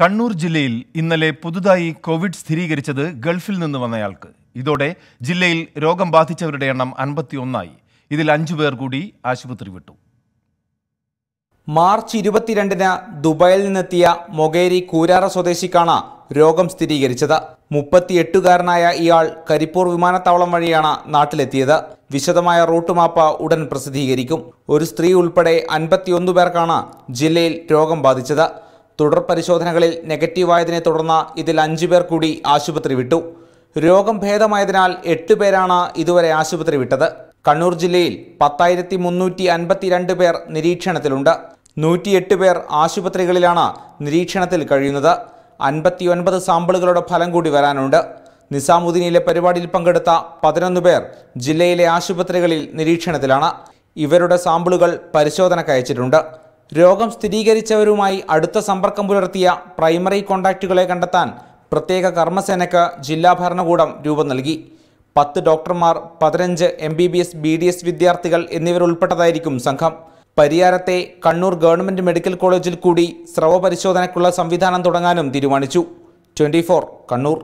കണ്ണൂർ ജില്ലയിൽ ഇന്നലെ പുതുതായി കോവിഡ് സ്ഥിരീകരിച്ചത് ഗൾഫിൽ നിന്ന് വന്നയാൾക്ക് ഇതോടെ ജില്ലയിൽ രോഗം ബാധിച്ചവരുടെ എണ്ണം ഒന്നായി ഇതിൽ അഞ്ചു പേർ കൂടി ആശുപത്രി വിട്ടു മാർച്ച് ഇരുപത്തിരണ്ടിന് ദുബായിൽ നിന്നെത്തിയ മൊഗേരി കൂരാറ സ്വദേശിക്കാണ് രോഗം സ്ഥിരീകരിച്ചത് മുപ്പത്തിയെട്ടുകാരനായ ഇയാൾ കരിപ്പൂർ വിമാനത്താവളം വഴിയാണ് നാട്ടിലെത്തിയത് വിശദമായ റൂട്ട് മാപ്പ് ഉടൻ പ്രസിദ്ധീകരിക്കും ഒരു സ്ത്രീ ഉൾപ്പെടെ അൻപത്തിയൊന്ന് പേർക്കാണ് ജില്ലയിൽ രോഗം ബാധിച്ചത് തുടർ പരിശോധനകളിൽ നെഗറ്റീവായതിനെ തുടർന്ന് ഇതിൽ അഞ്ചു പേർ കൂടി ആശുപത്രി വിട്ടു രോഗം ഭേദമായതിനാൽ എട്ട് പേരാണ് ഇതുവരെ ആശുപത്രി വിട്ടത് കണ്ണൂർ ജില്ലയിൽ പത്തായിരത്തി മുന്നൂറ്റി അൻപത്തിരണ്ട് പേർ നിരീക്ഷണത്തിലുണ്ട് നൂറ്റിയെട്ട് പേർ ആശുപത്രികളിലാണ് നിരീക്ഷണത്തിൽ കഴിയുന്നത് അൻപത്തിയൊൻപത് സാമ്പിളുകളുടെ ഫലം കൂടി വരാനുണ്ട് നിസാമുദ്ദീനിലെ പരിപാടിയിൽ പങ്കെടുത്ത പതിനൊന്ന് പേർ ജില്ലയിലെ ആശുപത്രികളിൽ നിരീക്ഷണത്തിലാണ് ഇവരുടെ സാമ്പിളുകൾ പരിശോധനക്കയച്ചിട്ടുണ്ട് രോഗം സ്ഥിരീകരിച്ചവരുമായി അടുത്ത സമ്പർക്കം പുലർത്തിയ പ്രൈമറി കോണ്ടാക്റ്റുകളെ കണ്ടെത്താൻ പ്രത്യേക കർമ്മസേനയ്ക്ക് ജില്ലാ ഭരണകൂടം രൂപം നൽകി പത്ത് ഡോക്ടർമാർ പതിനഞ്ച് M B B S B D S വിദ്യാർത്ഥികൾ എന്നിവരുൾപ്പെട്ടതായിരിക്കും സംഘം പരിയാരത്തെ കണ്ണൂർ ഗവൺമെൻറ് മെഡിക്കൽ കോളേജിൽ കൂടി സ്രവ പരിശോധനയ്ക്കുള്ള സംവിധാനം തുടങ്ങാനും തീരുമാനിച്ചു ട്വൻറ്റി കണ്ണൂർ